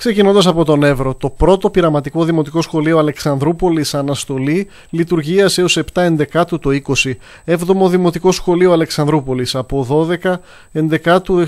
Ξεκινώντας από τον Εύρο, το πρώτο πειραματικό δημοτικό σχολείο Αλεξανδρούπολης Αναστολή λειτουργίας έως 7 Ενδεκάτου το 20. Έβδομο δημοτικό σχολείο Αλεξανδρούπολης από 12 Ενδεκάτου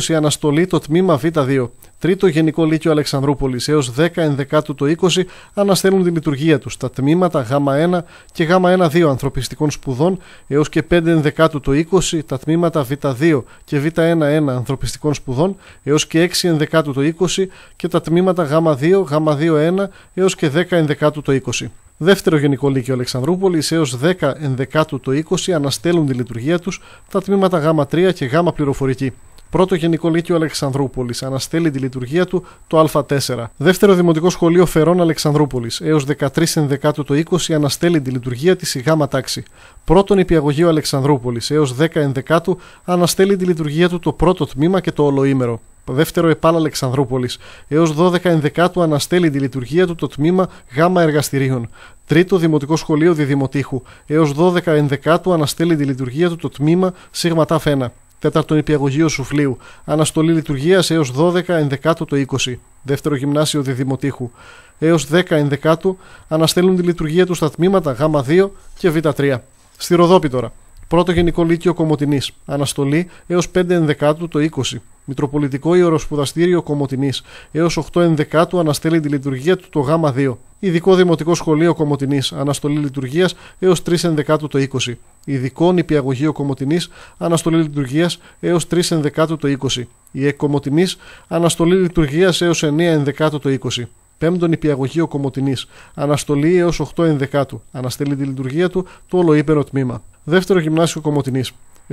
2020 Αναστολή το τμήμα Β2. Τρίτο Γενικό Λύκειο Αλεξανδρούπολης έως 10 Ενδεκάτου το 20 αναστέλουν τη λειτουργία τους τα τμήματα Γ1 και Γ1-2 ανθρωπιστικών σπουδών έως και 5 Ενδεκάτου το 20, τα τμήματα Β2 και Β1-1 ανθρωπιστικών σπουδών έως και 6 Ενδεκάτου το 20 και τα τμήματα Γ2, Γ2-1 έως και 10 Ενδεκάτου το 20. Δεύτερο Γενικό Λύκειο Αλεξανδρούπολης έως 10 Ενδεκάτου το 20 αναστέλουν τη λειτουργία τους τα τμήματα Γ3 και Γ πληροφορική. Πρώτο Γενικό Λύκειο Αλεξανδρούπολης. Αναστέλει τη λειτουργία του το Α4. Δεύτερο Δημοτικό Σχολείο Φερών Αλεξανδρούπολης. Έως 13 Ενδεκάτου το 20 αναστέλει τη λειτουργία της Γ τάξη. Πρώτον Υπηαγωγείο Αλεξανδρούπολης. Έως 10 Ενδεκάτου αναστέλει τη λειτουργία του το πρώτο τμήμα και το ολοήμερο. Δεύτερο ΕΠΑΛ Αλεξανδρούπολης. Έως 12 Ενδεκάτου αναστέλει τη λειτουργία του το τμήμα Γ Εργαστηρίων. Τρίτο Δημοτικό Σχολείο Διδημοτήχου. Έως 12 Ενδεκάτου αναστέλει τη λειτουργία του το τμήμα ΣΥΓΜΑΤΑΦ 1. Τέταρτον, υπηαγωγείο Σουφλίου. Αναστολή λειτουργίας έως 12 ενδεκάτου το 20. Δεύτερο γυμνάσιο Διδημοτήχου. Έω 10 ενδεκάτου αναστέλουν τη λειτουργία του στα τμήματα Γ2 και Β3. Στη Ροδόπη τώρα. Πρώτο Γενικό Λύκειο Κομωτινής. Αναστολή έως 5 ενδεκάτου το 20. Μητροπολιτικό Ιεροσπουδαστήριο Κομωτινής. Έως 8 Ενδεκάτου αναστέλει τη λειτουργία του το Γ2. Ειδικό Δημοτικό Σχολείο Κομωτινής. Αναστολή λειτουργίας έως 3 Ενδεκάτου το 20. Ειδικό Νηπιαγωγείο Κομωτινής. Αναστολή λειτουργίας έως 3 Ενδεκάτου το 20. Η εκομοτηνης Αναστολή λειτουργίας έως 9 Ενδεκάτου το 20. Πέμπτον Νηπιαγωγείο Κομωτινής. Αναστολή έως 8 Ενδεκάτου. Αναστελεί τη λειτουργία του το ολοήπερο τμήμα. Δεύτερο Γυμνάσιο Κομωτινής.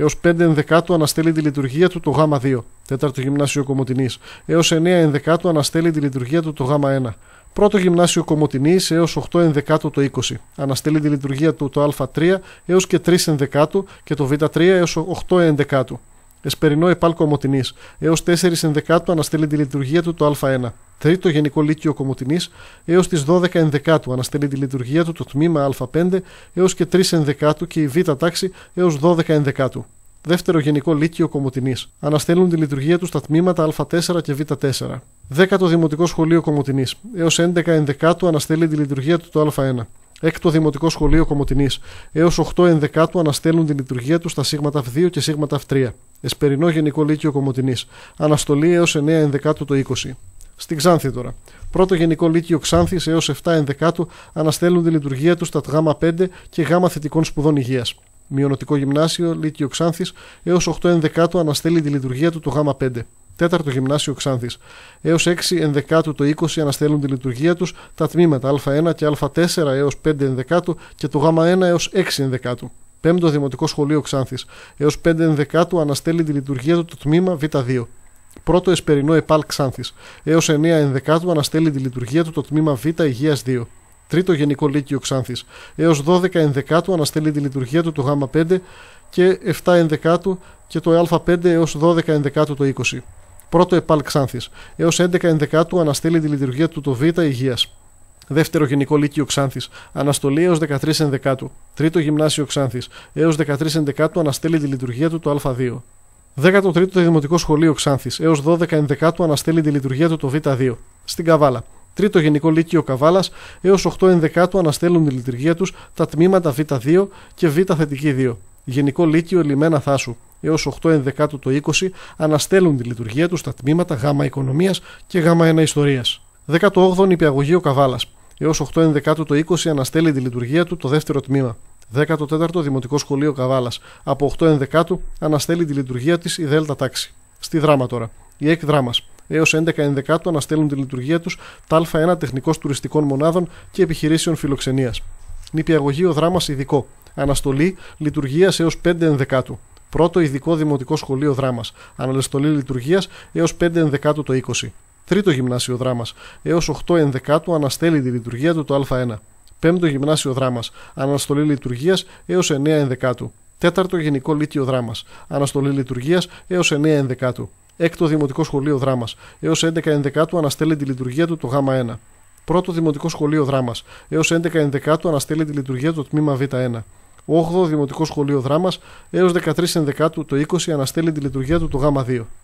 Έω 5 ενδεκάτου αναστέλει τη λειτουργία του το Γ2, 4ο γυμνάσιο Κομωτινής, Έως 9 ενδεκάτου αναστέλει τη λειτουργία του το Γ1, πρώτο γυμνάσιο Κομωτινή έω 8 ενδεκάτου το 20, αναστέλει τη λειτουργία του το Α3 έως και 3 ενδεκάτου και το Β3 έω 8 ενδεκάτου. Εσπερινό Επάλ Κομωτινή, έω 4 Ενδεκάτου αναστέλει τη λειτουργία του το Α1. Τρίτο Γενικό Λύκειο Κομωτινή, έως τις 12 Ενδεκάτου αναστέλει τη λειτουργία του το τμήμα Α5, έως και 3 Ενδεκάτου και η Β τάξη έως 12 Ενδεκάτου. Δεύτερο Γενικό Λύκειο Κομωτινής. Αναστέλνουν τη λειτουργία τους στα τμήματα Α4 και Β4. Δέκατο Δημοτικό Σχολείο Κομωτινής. Έως 11 Ενδεκάτου αναστέλνει τη λειτουργία του το Α1. Έκτο Δημοτικό Σχολείο Κομωτινής. Έως 8 Ενδεκάτου αναστέλνουν τη λειτουργία τους στα σιγματα F2 και σιγματα F3. Εσπερινό Γενικό Λύκειο Κομωτινής. Αναστολή έως 9 Ενδεκάτου το 20. Στην Ξάνθη τώρα. Πρώτο Γενικό Λύκειο Ξάνθης έως 7 Ενδεκάτου αναστέλνουν τη λειτουργία τους στα Γ5 και Γ θετικών σπουδών υγείας. Μειονοτικό Γυμνάσιο, Λύκειο Ξάνθης, έως 8 Ενδεκάτου αναστέλει τη λειτουργία του το Γ5. Τέταρτο Γυμνάσιο Ξάνθης. Έως 6 Ενδεκάτου το 20 αναστέλουν τη λειτουργία τους τα τμήματα Α1 και Α4 έω 5 Ενδεκάτου και το Γ1 έω 6 Ενδεκάτου. Πέμπτο Δημοτικό Σχολείο Ξάνθης. Έως 5 Ενδεκάτου αναστέλει τη λειτουργία του το τμήμα Β2. Πρώτο Εσπερινό ΕΠΑΛ Ξάνθης. Έως 9 Ενδεκάτου αναστέλει τη λειτουργία του το τμήμα Β Υγείας 2. Τρίτο Γενικό Λύκειο Ξάνθης. Έως 12 Ενδεκάτου αναστέλει τη λειτουργία του το Γ5 και 7 Ενδεκάτου και το Α5 έω 12 Ενδεκάτου το 20. Πρώτο ΕΠΑΛ Ξάνθης. Έως 11 Ενδεκάτου αναστέλει τη λειτουργία του το Β Υγείας. Δεύτερο Γενικό Λύκειο Ξάνθης. Αναστολή έως 13 Ενδεκάτου. Τρίτο Γυμνάσιο Ξάνθης. Έως 13 Ενδεκάτου αναστέλει τη λειτουργία του το Α2. 13ο Δημοτικό Σχολείο Ξάνθης. Έως 12 Ενδεκάτου αναστέλει τη λειτουργία του το Β2. Στην Καβάλα. Τρίτο Γενικό Λύκειο Καβάλας έως 8 Ενδεκάτου αναστέλουν τη λειτουργία τους τα τμήματα Β2 και Β θετική 2. Γενικό Λύκειο Λιμένα Θάσου έως 8 Ενδεκάτου το 20 αναστέλουν τη λειτουργία τους τα τμήματα Γ Οικονομίας και Γ1 Ιστορία. 18 Υπηαγωγείο Καβάλας έως 8 Ενδεκάτου το 20 αναστέλει τη λειτουργία του το δεύτερο τμήμα. 14ο Δημοτικό Σχολείο Καβάλας από 8 Ενδεκάτου αναστέλει τη λειτουργία της η Δέλτα Τάξη. Στη δράμα τώρα. Η ΕΚ Δράμας έως 11 Ενδεκάτου στέλνουν τη λειτουργία τους τα Α1 τεχνικός τουριστικών μονάδων και επιχειρήσεων φιλοξενίας. Νηπιαγωγείο δράμας ειδικό. Αναστολή λειτουργίας έως 5 Ενδεκάτου. Πρώτο ειδικό δημοτικό σχολείο δράμας. Αναστολή λειτουργίας έως 5 11 το 20. Τρίτο γυμνάσιο δράμας. Έως 8 Ενδεκάτου αναστέλει τη λειτουργία του το Α1. Πέμπτο γυμνάσιο δράμας. Αναστολή λειτουργίας έως 9 Ενδεκάτου. Τέταρτο γενικό λύκειο δράμας. Αναστολή λειτουργίας έως 9 Ενδεκάτου. Έκτο Δημοτικό Σχολείο Δράμας. Έως 11 Ενδεκάτου αναστέλλει τη λειτουργία του το Γ1. Πρώτο Δημοτικό Σχολείο Δράμας. Έως 11 Ενδεκάτου αναστέλλει τη λειτουργία του τμήμα Β1. 8ο Δημοτικό Σχολείο Δράμας έως 13 Ενδεκάτου το 20 αναστέλει τη λειτουργία του το Γ2.